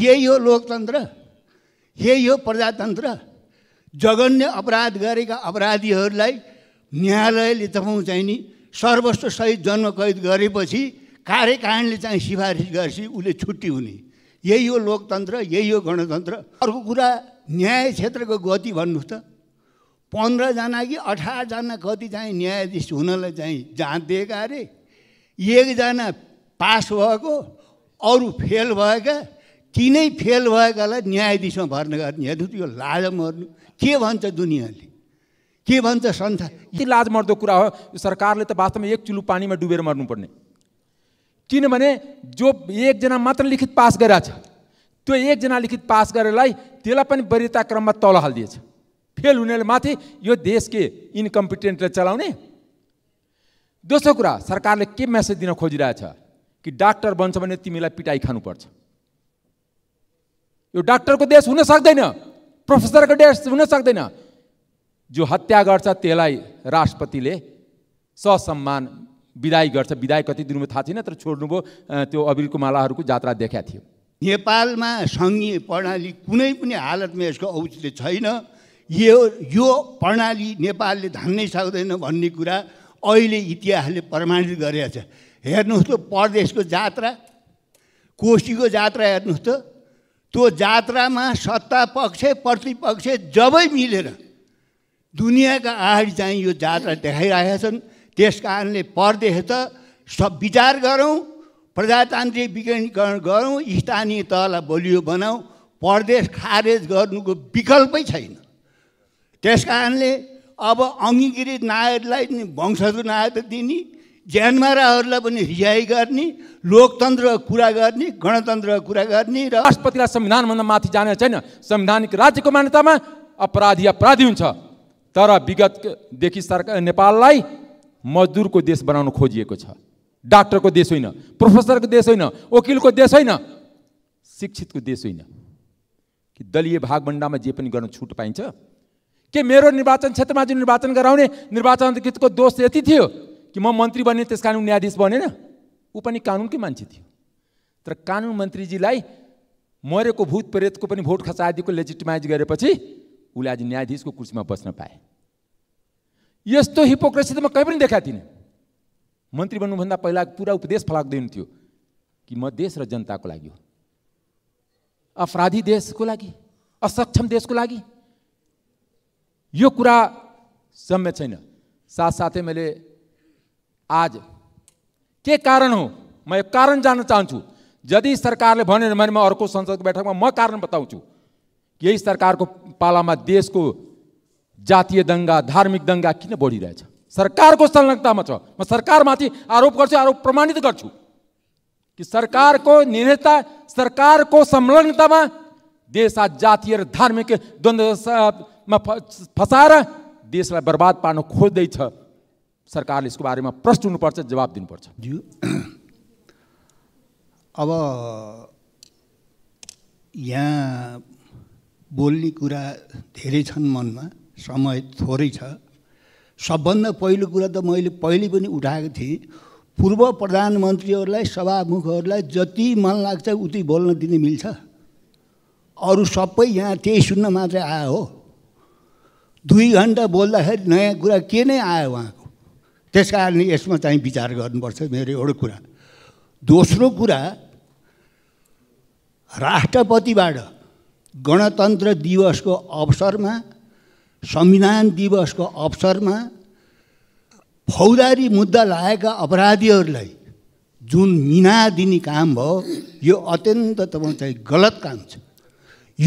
यही हो लोकतन्त्र यही हो प्रजातन्त्र जघन्य अपराध गरेका अपराधीहरूलाई न्यायालयले तपाईँ चाहिँ नि जन्म कैद गरेपछि कार्यकारणले चाहिँ सिफारिस गरेपछि उसले छुट्टी हुने यही हो लोकतन्त्र यही हो गणतन्त्र अर्को कुरा न्याय क्षेत्रको गति भन्नुहोस् त पन्ध्रजना कि अठारजना कति चाहिँ न्यायाधीश हुनलाई चाहिँ जाँच दिएका अरे एकजना पास भएको अरू फेल भएका तिनै फेल भएकालाई न्यायाधीशमा भर्ने गर्ने हेर्नु यो लाज मर्नु के भन्छ दुनियाँले के भन्छ संस्था यति लाज मर्दो कुरा हो सरकारले त वास्तवमा एक चुलु पानीमा डुबेर मर्नुपर्ने किनभने जो एकजना मात्र लिखित पास गरेर छ त्यो एकजना लिखित पास गरेलाई त्यसलाई पनि वरियता क्रममा तल हालिदिएछ फेल हुनेले माथि यो देश के इन्कम्पिटेन्टले चलाउने दोस्रो कुरा सरकारले के मेसेज दिन खोजिरहेछ कि डाक्टर बन्छ भने तिमीलाई पिटाइ खानुपर्छ यो डाक्टरको देश हुन सक्दैन प्रोफेसरको देश हुन सक्दैन जो हत्या गर्छ त्यसलाई राष्ट्रपतिले ससम्मान विदाई गर्छ विदाई कति दिनमा थाहा छैन तर छोड्नुभयो त्यो अबिरको मालाहरूको जात्रा देखाएको थियो नेपालमा सङ्घीय प्रणाली कुनै पनि हालतमा यसको औचित्य छैन यो यो प्रणाली नेपालले धान्नै सक्दैन भन्ने कुरा अहिले इतिहासले प्रमाणित गरेको छ हेर्नुहोस् त परदेशको जात्रा कोशीको जात्रा हेर्नुहोस् त त्यो जात्रामा सत्ता पक्ष प्रतिपक्ष जबै मिलेर दुनियाँका अगाडि चाहिँ यो जात्रा देखाइरहेका छन् त्यस कारणले परदेश त सब विचार गरौँ प्रजातान्त्रिक विकेन्द्रीकरण गरौँ स्थानीय तहलाई बलियो बनाऊ परदेश खारेज गर्नुको विकल्पै छैन त्यस कारणले अब अङ्गीकृत नायकलाई वंशज नायक दिने ज्यानमाराहरूलाई पनि रिहाई गर्ने लोकतन्त्र कुरा गर्ने गणतन्त्र कुरा गर्ने र राष्ट्रपतिलाई संविधानभन्दा माथि जाने छैन संवैधानिक राज्यको मान्यतामा अपराधी अपराधी हुन्छ तर विगतदेखि सरकार नेपाललाई मजदुरको देश बनाउन खोजिएको छ डाक्टरको देश होइन प्रोफेसरको देश होइन वकिलको देश होइन शिक्षितको देश होइन कि दलीय भागभन्डामा जे पनि गर्न छुट पाइन्छ के मेरो निर्वाचन क्षेत्रमा जुन निर्वाचन गराउने निर्वाचन अधिकृतको दोष यति थियो कि म मन्त्री बने त्यस कानुन न्यायाधीश बनेन ऊ पनि कानुनकै मान्छे थियो तर कानुन मन्त्रीजीलाई मरेको भूत प्रेतको पनि भोट खसादिएको लेजिटिमाइज गरेपछि उसले आज न्यायाधीशको कुर्सीमा बस्न पाए यस्तो हिपोक्रेसी त म कहीँ पनि देखाएको थिइनँ मन्त्री बन्नुभन्दा पहिला पुरा उपदेश फलाक्दै थियो कि म देश र जनताको लागि हो अपराधी देशको लागि असक्षम देशको लागि यो कुरा सम्य छैन साथसाथै मैले आज के कारण हो म एक कारण जान्न चाहन्छु यदि सरकारले भन्यो भने म अर्को संसदको बैठकमा म कारण बताउँछु यही सरकारको पालामा देशको जातीय दङ्गा धार्मिक दङ्गा किन बढिरहेछ सरकारको संलग्नतामा छ म सरकारमाथि आरोप गर्छु आरोप प्रमाणित गर्छु कि सरकारको निर्णयता सरकारको संलग्नतामा देश आज जातीय र धार्मिक द्वन्द्वमा फसाएर देशलाई बर्बाद पार्न खोज्दैछ सरकारले यसको बारेमा प्रश्न हुनुपर्छ जवाब दिनुपर्छ अब यहाँ बोल्ने कुरा धेरै छन् मनमा समय थोरै छ सबभन्दा पहिलो कुरा त मैले पहिले पनि उठाएको थिएँ पूर्व प्रधानमन्त्रीहरूलाई सभामुखहरूलाई जति मन लाग्छ उति बोल्न दिने मिल्छ अरू सबै यहाँ त्यही सुन्न मात्रै आयो हो दुई घन्टा बोल्दाखेरि नयाँ कुरा के नै आयो उहाँको त्यस कारणले यसमा चाहिँ विचार गर्नुपर्छ मेरो एउटा कुरा दोस्रो कुरा राष्ट्रपतिबाट गणतन्त्र दिवसको अवसरमा संविधान दिवसको अवसरमा फौजदारी मुद्दा लागेका अपराधीहरूलाई जुन मिना दिने काम भयो यो अत्यन्त तपाईँ चाहिँ गलत काम छ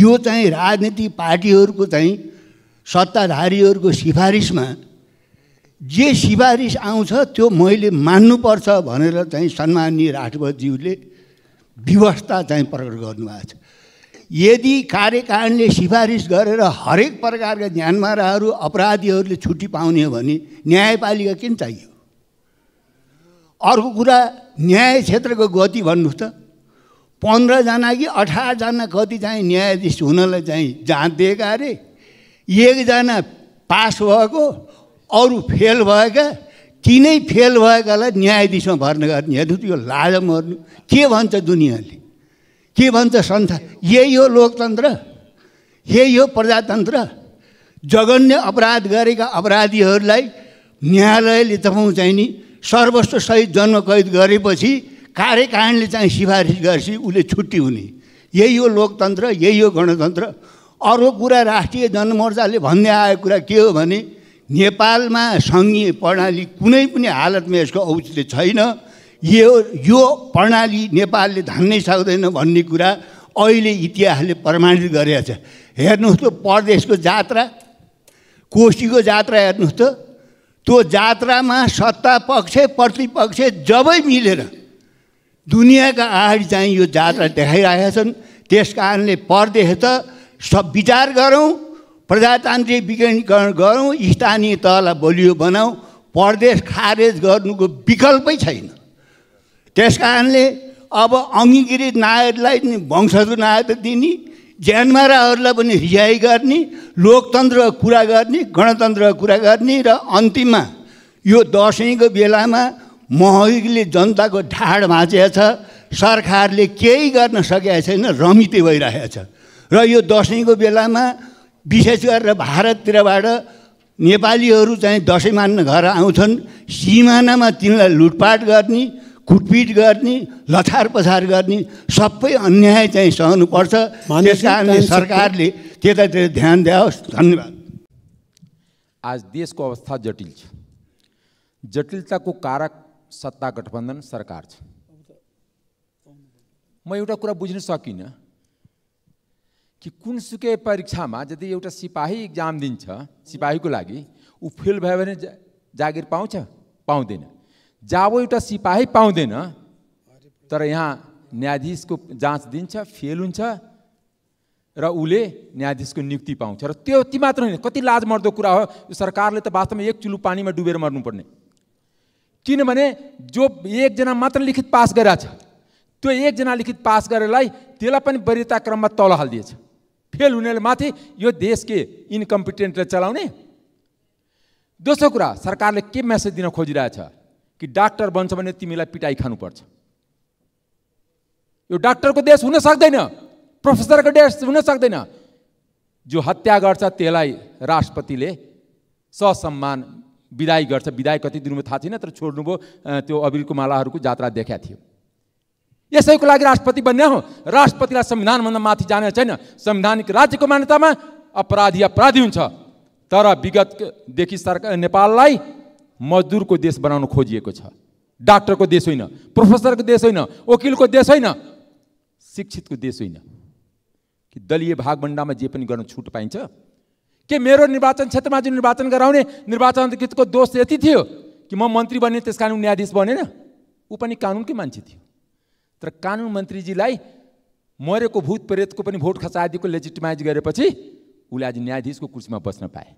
यो चाहिँ राजनीतिक पार्टीहरूको चाहिँ सत्ताधारीहरूको सिफारिसमा जे सिफारिस आउँछ त्यो मैले मान्नुपर्छ भनेर चाहिँ सन्माननीय राष्ट्रपतिज्यूले व्यवस्था चाहिँ प्रकट गर्नुभएको छ यदि कार्यकारणले सिफारिस गरेर हरेक प्रकारका ज्ञानमाराहरू अपराधीहरूले छुट्टी पाउने हो भने न्यायपालिका किन चाहियो अर्को कुरा न्याय क्षेत्रको गति भन्नुहोस् त पन्ध्रजना कि अठारजना कति चाहिँ न्यायाधीश हुनलाई चाहिँ जाँच दिएका अरे एकजना पास भएको अरू फेल भएका तिनै फेल भएकालाई न्यायाधीशमा भर्ना गर्ने हेर्नु यो लाज मर्नु के भन्छ दुनियाँले के भन्छ संस्था यही हो लोकतन्त्र यही हो प्रजातन्त्र जघन्य अपराध गरेका अपराधीहरूलाई न्यायालयले तपाईँ चाहिँ नि सहित जन्म कैद गरेपछि कार्यकारणले चाहिँ सिफारिस गरेपछि उसले छुट्टी हुने यही हो लोकतन्त्र यही हो गणतन्त्र अर्को कुरा राष्ट्रिय जनमोर्चाले भन्दै आएको कुरा के हो भने नेपालमा सङ्घीय प्रणाली कुनै पनि हालतमा यसको औचित्य छैन यो यो प्रणाली नेपालले धान्नै सक्दैन भन्ने कुरा अहिले इतिहासले प्रमाणित गरेको छ हेर्नुहोस् त परदेशको जात्रा कोशीको जात्रा हेर्नुहोस् त त्यो जात्रामा सत्ता पक्ष प्रतिपक्ष जबै मिलेर दुनियाँका अगाडि चाहिँ यो जात्रा देखाइरहेका छन् त्यस कारणले परदेश त सब विचार गरौँ प्रजातान्त्रिक विकेन्द्रीकरण गरौँ स्थानीय तहलाई बलियो बनाऊ परदेश खारेज गर्नुको विकल्पै छैन त्यस कारणले अब अङ्गीकृत नायकलाई पनि वंशहरू नायक दिने ज्यानमाराहरूलाई पनि रिहाइ गर्ने लोकतन्त्र कुरा गर्ने गणतन्त्र कुरा गर्ने र अन्तिममा यो दसैँको बेलामा महगीले जनताको ढाड भाँचेको छ सरकारले केही गर्न सकेको छैन रमिते भइरहेको छ र यो दसैँको बेलामा विशेष गरेर भारततिरबाट नेपालीहरू चाहिँ दसैँ मान्न घर आउँछन् सिमानामा तिनलाई लुटपाट गर्ने कुटपिट गर्ने लथार पछार गर्ने सबै अन्याय चाहिँ सहनुपर्छ त्यस कारणले सरकारले त्यतातिर ध्यान दियोस् धन्यवाद आज देशको अवस्था जटिल छ जटिलताको कारक सत्ता गठबन्धन सरकार छ म एउटा कुरा बुझ्न सकिनँ कि कुनसुकै परीक्षामा यदि एउटा सिपाही इक्जाम दिन्छ सिपाहीको लागि ऊ फेल भयो भने जा जागिर पाउँछ पाउँदैन जाबो एउटा सिपाही पाउँदैन तर यहाँ न्यायाधीशको जाँच दिन्छ फेल हुन्छ र उसले न्यायाधीशको नियुक्ति पाउँछ र त्यो ती मात्र होइन कति लाज मर्दो कुरा हो यो सरकारले त वास्तवमा एक चुलु पानीमा डुबेर मर्नुपर्ने किनभने जो एकजना मात्र लिखित पास गरेर छ त्यो एकजना लिखित पास गरेरलाई त्यसलाई पनि वरियताक्रममा क्रममा तल हालिदिएछ फेल हुनेले माथि यो देश के इन्कम्पिटेन्टले चलाउने दोस्रो कुरा सरकारले के मेसेज दिन खोजिरहेछ कि डाक्टर बन्छ भने तिमीलाई पिटाइ खानुपर्छ यो डाक्टरको देश हुन सक्दैन प्रोफेसरको देश हुन सक्दैन जो हत्या गर्छ त्यसलाई राष्ट्रपतिले ससम्मान विदाई गर्छ विदाई कति दिनुभयो थाहा छैन तर छोड्नुभयो त्यो अबिर कुमालाहरूको जात्रा देखाएको थियो यसैको लागि राष्ट्रपति बन्ने हो राष्ट्रपतिलाई संविधानभन्दा माथि जाने छैन संवैधानिक राज्यको मान्यतामा अपराधी अपराधी हुन्छ तर विगतदेखि सरकार नेपाललाई मजदुरको देश बनाउन खोजिएको छ डाक्टरको देश होइन प्रोफेसरको देश होइन वकिलको देश होइन शिक्षितको देश होइन कि दलीय भागभन्डामा जे पनि गर्न छुट पाइन्छ के मेरो निर्वाचन क्षेत्रमा जुन निर्वाचन गराउने निर्वाचन अधिकृतको दोष यति थियो कि म मन्त्री बने त्यस कारण न्यायाधीश बनेन ऊ पनि कानुनकै मान्छे थियो तर कानुन मन्त्रीजीलाई मरेको भूत प्रेतको पनि भोट खसादिएको लेजिटिमाइज गरेपछि उसले आज न्यायाधीशको कुर्सीमा बस्न पाए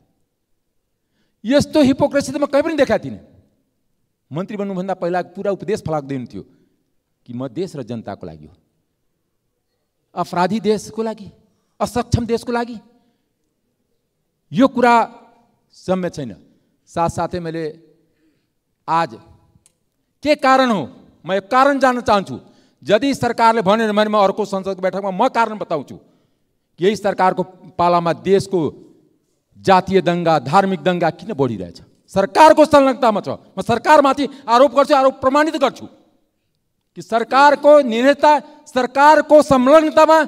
यस्तो हिपोक्रेसी त म कहीँ पनि देखाएको थिइनँ मन्त्री बन्नुभन्दा पहिला पुरा उपदेश फलाक्दै हुन्थ्यो कि म देश र जनताको लागि हो अपराधी देशको लागि असक्षम देशको लागि यो कुरा सम्य छैन साथसाथै मैले आज के कारण हो म यो कारण जान्न चाहन्छु यदि सरकारले भन्यो भने म अर्को संसदको बैठकमा म कारण बताउँछु यही सरकारको पालामा देशको जातीय दङ्गा धार्मिक दङ्गा किन बढिरहेछ सरकारको संलग्नतामा छ म सरकारमाथि आरोप गर्छु आरोप प्रमाणित गर्छु कि सरकारको निर्णयता सरकारको संलग्नतामा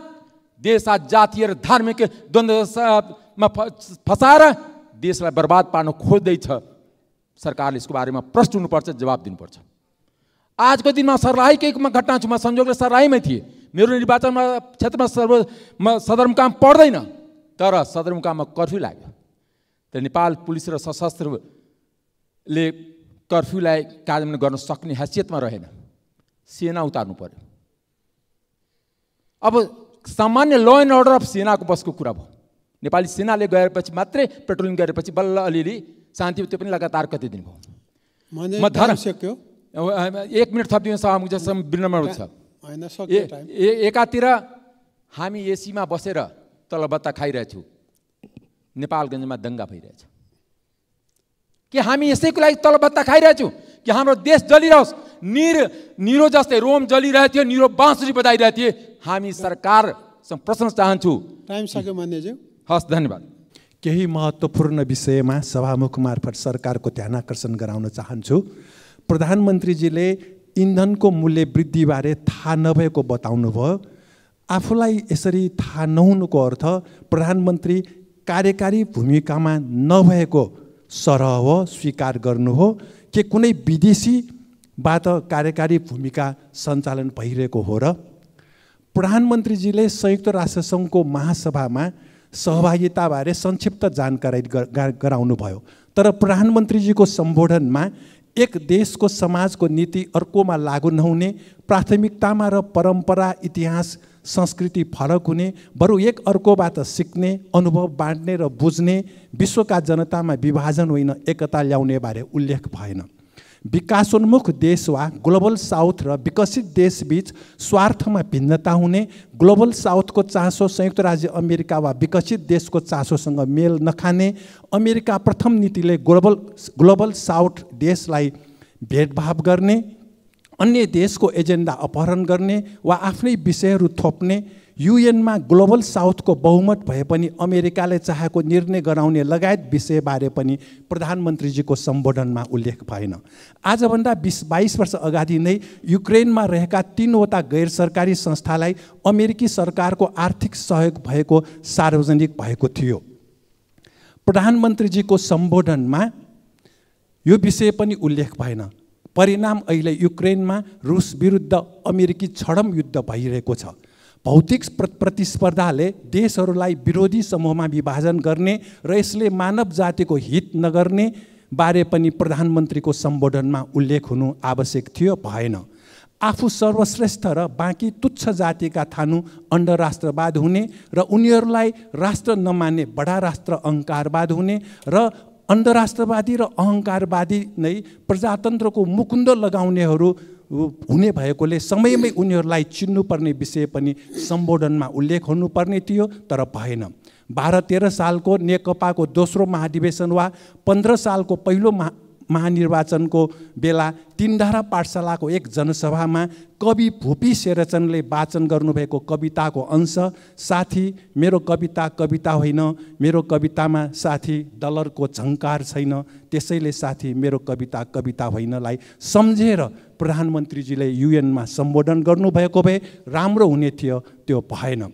देश आज जातीय र धार्मिक द्वन्द्वमा फसाएर देशलाई बर्बाद पार्न खोज्दैछ सरकारले यसको बारेमा प्रश्न हुनुपर्छ जवाब दिनुपर्छ आजको दिनमा सर्लाहीकैमा घटना छु म संयोगले सर्लाहीमै थिएँ मेरो निर्वाचनमा क्षेत्रमा सर्व म सदरमुकाम पर्दैन तर सदरमुकाममा कर्फ्यू लाग्यो तर नेपाल पुलिस र सशस्त्रले कर्फ्यूलाई कार्यान्वयन गर्न सक्ने हैसियतमा रहेन सेना उतार्नु पर्यो अब सामान्य ल एन्ड अर्डर अफ सेनाको बसको कुरा भयो नेपाली सेनाले गएपछि मात्रै पेट्रोलिङ गरेपछि बल्ल अलिअलि शान्ति त्यो पनि लगातार कति दिन भयो म धर्म एक मिनट थपिदिनुहोस् मुख जसम्म विनम्र छ एकातिर हामी एसीमा बसेर तल बत्ता खाइरहेछौँ नेपालगञ्जमा दङ्गा भइरहेछ कि हामी यसैको लागि तल बत्ता खाइरहेछौँ कि हाम्रो देश जलिरहोस् निर निरो जस्तै रोम जलिरहेको थियो निरो बाँसुरी बजाइरहेको थिए हामी सरकारसँग प्रश्न चाहन्छु टाइम सक्यो मान्यज्यू हस् धन्यवाद केही महत्त्वपूर्ण विषयमा सभामुख मार्फत सरकारको ध्यान आकर्षण गराउन चाहन्छु प्रधानमन्त्रीजीले इन्धनको मूल्य वृद्धिबारे थाहा नभएको बताउनु भयो आफूलाई यसरी थाहा नहुनुको अर्थ प्रधानमन्त्री कार्यकारी भूमिकामा नभएको सरह हो स्वीकार गर्नु हो के कुनै विदेशीबाट कार्यकारी भूमिका सञ्चालन भइरहेको हो र प्रधानमन्त्रीजीले संयुक्त राष्ट्रसङ्घको महासभामा सहभागिताबारे संक्षिप्त जानकारी गराउनुभयो तर प्रधानमन्त्रीजीको सम्बोधनमा एक देशको समाजको नीति अर्कोमा लागु नहुने प्राथमिकतामा र परम्परा इतिहास संस्कृति फरक हुने बरु एक अर्कोबाट सिक्ने अनुभव बाँड्ने र बुझ्ने विश्वका जनतामा विभाजन होइन एकता ल्याउने बारे उल्लेख भएन विकासोन्मुख देश वा ग्लोबल साउथ र विकसित देशबीच स्वार्थमा भिन्नता हुने ग्लोबल साउथको चासो संयुक्त राज्य अमेरिका वा विकसित देशको चासोसँग मेल नखाने अमेरिका प्रथम नीतिले ग्लोबल ग्लोबल साउथ देशलाई भेदभाव गर्ने अन्य देशको एजेन्डा अपहरण गर्ने वा आफ्नै विषयहरू थोप्ने युएनमा ग्लोबल साउथको बहुमत भए पनि अमेरिकाले चाहेको निर्णय गराउने लगायत विषयबारे पनि प्रधानमन्त्रीजीको सम्बोधनमा उल्लेख भएन आजभन्दा बिस बाइस वर्ष अगाडि नै युक्रेनमा रहेका तिनवटा गैर सरकारी संस्थालाई अमेरिकी सरकारको आर्थिक सहयोग भएको सार्वजनिक भएको थियो प्रधानमन्त्रीजीको सम्बोधनमा यो विषय पनि उल्लेख भएन परिणाम अहिले युक्रेनमा रुस विरुद्ध अमेरिकी छडम युद्ध भइरहेको छ भौतिक प्रतिस्पर्धाले देशहरूलाई विरोधी समूहमा विभाजन गर्ने र यसले मानव जातिको हित नगर्ने बारे पनि प्रधानमन्त्रीको सम्बोधनमा उल्लेख हुनु आवश्यक थियो भएन आफू सर्वश्रेष्ठ र बाँकी तुच्छ जातिका थानु अन्डराष्ट्रवाद हुने र उनीहरूलाई राष्ट्र नमान्ने बडा राष्ट्र अहङ्कारवाद हुने र अन्धराष्ट्रवादी र अहङ्कारवादी नै प्रजातन्त्रको मुकुन्द लगाउनेहरू हुने भएकोले समयमै उनीहरूलाई चिन्नुपर्ने विषय पनि सम्बोधनमा उल्लेख हुनुपर्ने थियो तर भएन बाह्र तेह्र सालको नेकपाको दोस्रो महाधिवेशन वा पन्ध्र सालको पहिलो महा महानिर्वाचनको बेला तिनधारा पाठशालाको एक जनसभामा कवि भूपी शेरचनले वाचन गर्नुभएको कविताको अंश साथी मेरो कविता कविता होइन मेरो कवितामा साथी डलरको झङ्कार छैन त्यसैले साथी मेरो कविता कविता होइनलाई सम्झेर प्रधानमन्त्रीजीले युएनमा सम्बोधन गर्नुभएको भए राम्रो हुने थियो त्यो भएन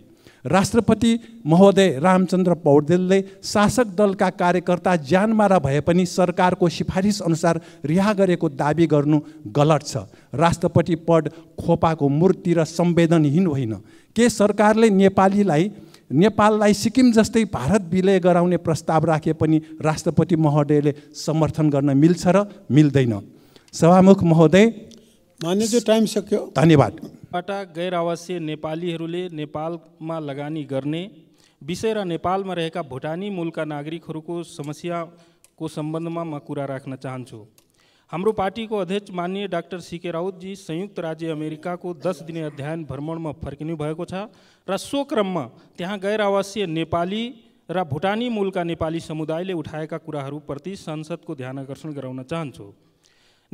राष्ट्रपति महोदय रामचन्द्र पौडेलले शासक दलका कार्यकर्ता ज्यानमारा भए पनि सरकारको सिफारिस अनुसार रिहा गरेको दावी गर्नु गलत छ राष्ट्रपति पद खोपाको मूर्ति र संवेदनहीन होइन के सरकारले नेपालीलाई नेपाललाई सिक्किम जस्तै भारत विलय गराउने प्रस्ताव राखे पनि राष्ट्रपति महोदयले समर्थन गर्न मिल्छ र मिल्दैन सभामुख महोदय टाइम सक्यो धन्यवाद फटा गैर आवासीय नेपालीहरूले नेपालमा लगानी गर्ने विषय र नेपालमा रहेका भुटानी मूलका नागरिकहरूको समस्याको सम्बन्धमा म कुरा राख्न चाहन्छु हाम्रो पार्टीको अध्यक्ष माननीय डाक्टर सिके राउतजी संयुक्त राज्य अमेरिकाको दस दिने अध्ययन भ्रमणमा फर्किनु भएको छ र सो क्रममा त्यहाँ गैर आवासीय नेपाली र भुटानी मूलका नेपाली समुदायले उठाएका कुराहरूप्रति संसदको ध्यान आकर्षण गराउन चाहन्छु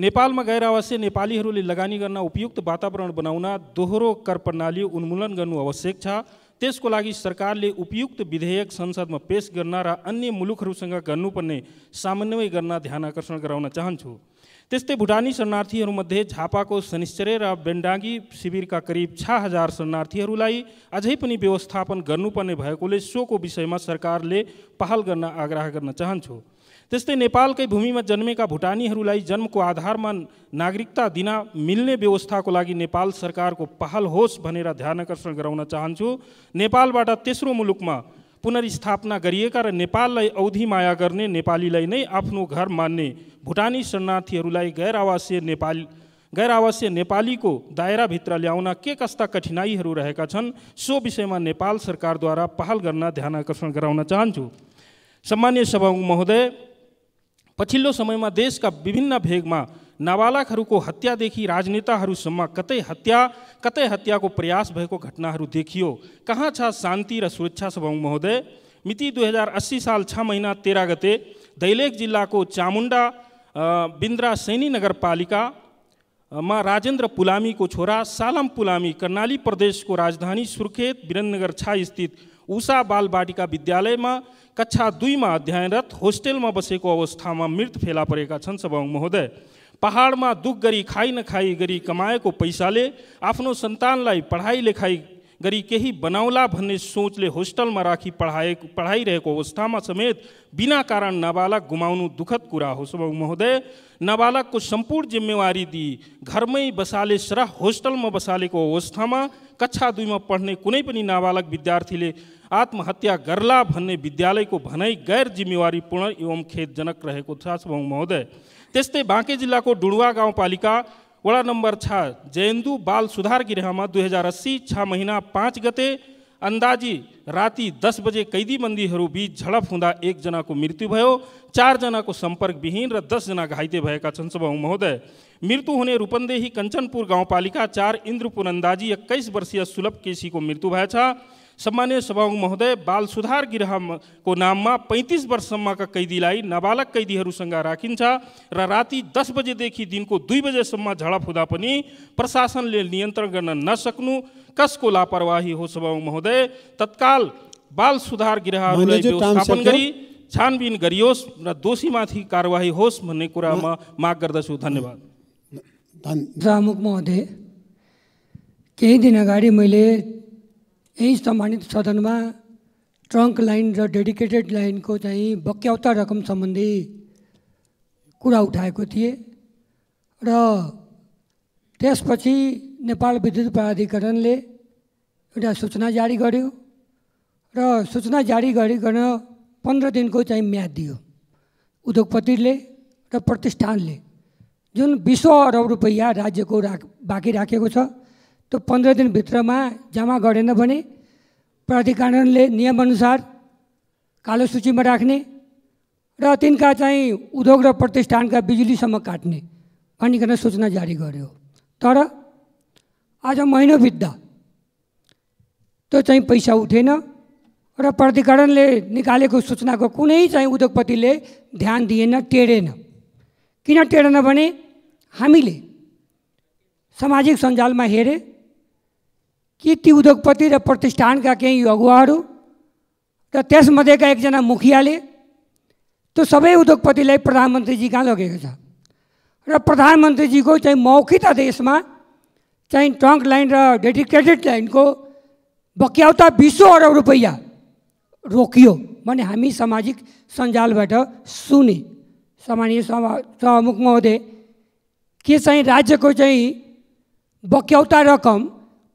नेपालमा गएर आवासीय नेपालीहरूले लगानी गर्न उपयुक्त वातावरण बनाउन दोहोरो कर प्रणाली उन्मूलन गर्नु आवश्यक छ त्यसको लागि सरकारले उपयुक्त विधेयक संसदमा पेस गर्न र अन्य मुलुकहरूसँग गर्नुपर्ने समन्वय गर्न ध्यान आकर्षण गराउन चाहन्छु त्यस्तै भुटानी शरणार्थीहरूमध्ये झापाको सनिश्चरे र बेन्डाङ्गी शिविरका करिब छ हजार शरणार्थीहरूलाई अझै पनि व्यवस्थापन गर्नुपर्ने भएकोले सोको विषयमा सरकारले पहल गर्न आग्रह गर्न चाहन्छु त्यस्तै नेपालकै भूमिमा जन्मेका भुटानीहरूलाई जन्मको आधारमा नागरिकता दिन मिल्ने व्यवस्थाको लागि नेपाल सरकारको पहल होस् भनेर ध्यान आकर्षण गराउन चाहन्छु नेपालबाट तेस्रो मुलुकमा पुनर्स्थापना गरिएका र नेपाललाई औधी माया गर्ने नेपालीलाई नै आफ्नो घर मान्ने भुटानी शरणार्थीहरूलाई गैर आवासीय नेपाली गैर आवासीय नेपालीको दायराभित्र ल्याउन के कस्ता कठिनाइहरू रहेका छन् सो विषयमा नेपाल सरकारद्वारा पहल गर्न ध्यान आकर्षण गराउन चाहन्छु सामान्य सभा महोदय पछिल्लो समयमा देशका विभिन्न भेगमा नाबालकहरूको हत्यादेखि राजनेताहरूसम्म कतै हत्या कतै हत्याको प्रयास भएको घटनाहरू देखियो कहाँ छ शान्ति र सुरक्षा सभाउ महोदय मिति दुई हजार अस्सी साल छ महिना तेह्र गते दैलेख जिल्लाको चामुण्डा बिन्द्रा सैनी नगरपालिकामा राजेन्द्र पुलामीको छोरा सालम पुलामी कर्णाली प्रदेशको राजधानी सुर्खेत विरनगर छा स्थित उषा बालबाटिका विद्यालयमा कक्षा दुईमा अध्ययनरत होस्टेलमा बसेको अवस्थामा मृत फेला परेका छन् सभाङ महोदय पहाडमा दुख गरी खाइ नखाइ गरी कमाएको पैसाले आफ्नो सन्तानलाई पढाइ लेखाइ गरी केही बनाउला भन्ने सोचले होस्टलमा राखी पढाएको पढाइरहेको अवस्थामा समेत बिना कारण नाबालक गुमाउनु दुःखद कुरा हो सभाउ महोदय नाबालकको सम्पूर्ण जिम्मेवारी दिई घरमै बसाले सराह होस्टलमा बसालेको अवस्थामा कक्षा दुईमा पढ्ने कुनै पनि नाबालक विद्यार्थीले आत्महत्या गर्ला भन्ने को भनाई गैर जिम्मेवारीपूर्ण एवं खेदजनक रहेको छ शुभङ महोदय त्यस्तै बाँके जिल्लाको डुडुवा गाउँपालिका वडा नंबर छ जयंदू बाल सुधार में दुई हजार अस्सी छ महीना पांच गते अंदाजी राति दस बजे कैदीबन्दीहरू बीच झडप हुँदा को मृत्यु भो को संपर्क विहीन र जना घाइते भैया छन् महोदय मृत्यु होने रूपंदेही कंचनपुर गांवपालिक चार इंद्रपुर अंदाजी इक्कीस वर्षीय सुलभ केसी को मृत्यु भैया सम्मान्य सभामुख महोदय बाल सुधार गृहको नाममा पैँतिस वर्षसम्मका कैदीलाई नाबालक कैदीहरूसँग राखिन्छ र रा राति दस बजेदेखि दिनको दुई बजेसम्म झडप हुँदा पनि प्रशासनले नियन्त्रण गर्न नसक्नु कसको लापरवाही हो सभामुख महोदय तत्काल बाल सुधार गृहहरूलाई व्यवस्थापन गरी छानबिन गरियोस् र दोषीमाथि कारवाही होस् भन्ने कुरामा माग गर्दछु धन्यवाद महोदय केही दिन अगाडि मैले यही सम्मानित सदनमा ट्रङ्क लाइन र डेडिकेटेड लाइनको चाहिँ बक्याउता रकम सम्बन्धी कुरा उठाएको थिएँ र त्यसपछि नेपाल विद्युत प्राधिकरणले एउटा सूचना जारी गर्यो र सूचना जारी गरी गर्न पन्ध्र दिनको चाहिँ म्याद दियो उद्योगपतिले र प्रतिष्ठानले जुन बिस अरब रुपैयाँ राज्यको राख बाँकी राखेको छ त्यो पन्ध्र दिनभित्रमा जम्मा गरेन भने प्राधिकरणले नियमअनुसार कालो सूचीमा राख्ने र तिनका चाहिँ उद्योग र प्रतिष्ठानका बिजुलीसम्म काट्ने भनिकन सूचना जारी गर्यो तर आज महिनो त्यो चाहिँ पैसा उठेन र प्राधिकरणले निकालेको सूचनाको कुनै चाहिँ उद्योगपतिले ध्यान दिएन टेडेन किन टेडेन भने हामीले सामाजिक सञ्जालमा हेरेँ कि ती उद्योगपति र प्रतिष्ठानका केही अगुवाहरू र त्यसमध्येका एकजना मुखियाले त्यो सबै उद्योगपतिलाई प्रधानमन्त्रीजी कहाँ लगेको छ र प्रधानमन्त्रीजीको चाहिँ मौखिक आदेशमा चाहिँ ट्रङ्क लाइन र डेडिकेटेड लाइनको बक्याउता बिस सौ अरब रुपैयाँ रोकियो भने हामी सामाजिक सञ्जालबाट सुने सामान्य सभा सभामुख महोदय के चाहिँ राज्यको चाहिँ बक्याउता रकम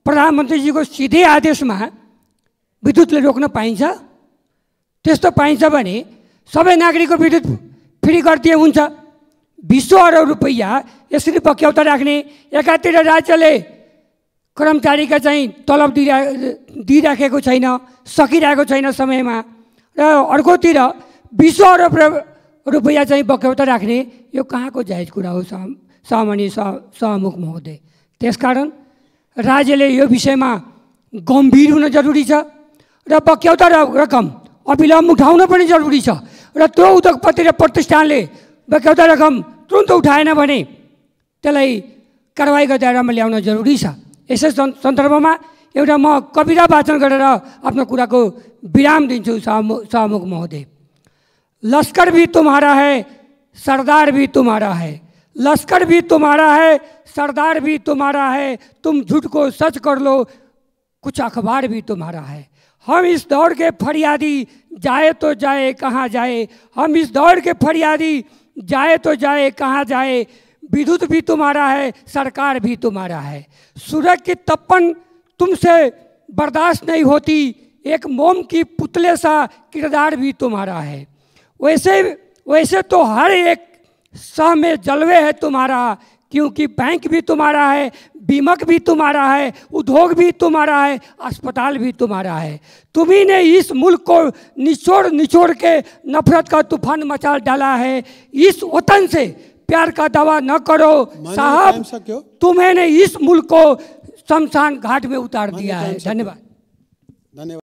प्रधानमन्त्रीजीको सिधै आदेशमा विद्युतले रोक्न पाइन्छ त्यस्तो पाइन्छ भने सबै नागरिकको विद्युत फ्री गरिदिए हुन्छ बिसौँ अरब रुपैयाँ यसरी बक्याउता राख्ने एकातिर राज्यले कर्मचारीका चाहिँ तलब दिइरा दिइराखेको छैन सकिरहेको छैन समयमा र अर्कोतिर बिसौँ अरब रुपैयाँ चाहिँ बक्याउता राख्ने यो कहाँको जायज कुरा हो सह सहमुख महोदय त्यसकारण राज्यले यो विषयमा गम्भीर हुन जरुरी छ र बक्यौता रकम अविलम्ब उठाउन पनि जरुरी छ र त्यो उद्योगपति र प्रतिष्ठानले बक्यौता रकम तुरन्त उठाएन भने त्यसलाई कारवाही गर्दा दायरामा ल्याउन जरुरी छ यसै सन्दर्भमा एउटा म कविता वाचन गरेर आफ्नो कुराको विराम दिन्छु सहमुख सहमुख महोदय लस्कर भी तुम्हारा है सरदार भी तुम्हारा है लश्कर भी तुम्हारा है सरदार भी तुम्हारा है तुम झूठ को सच कर लो कुछ अखबार भी तुम्हारा है हम इस दौर के फरियादी जाए तो जाए कहाँ जाए हम इस दौर के फरियादी जाए तो जाए कहाँ जाए विद्युत भी तुम्हारा है सरकार भी तुम्हारा है सूरज की तपन तुमसे बर्दाश्त नहीं होती एक मोम की पुतले सा किरदार भी तुम्हारा है वैसे वैसे तो हर एक सह में जलवे है तुम्हारा क्योंकि बैंक भी तुम्हारा है बीमक भी तुम्हारा है उद्योग भी तुम्हारा है अस्पताल भी तुम्हारा है तुम्ही ने इस मुल्क को निचोड़ निचोड़ के नफरत का तूफान मचा डाला है इस वतन से प्यार का दवा न करो साहब तुम्हें ने इस मुल्क को शमशान घाट में उतार दिया है धन्यवाद धन्यवाद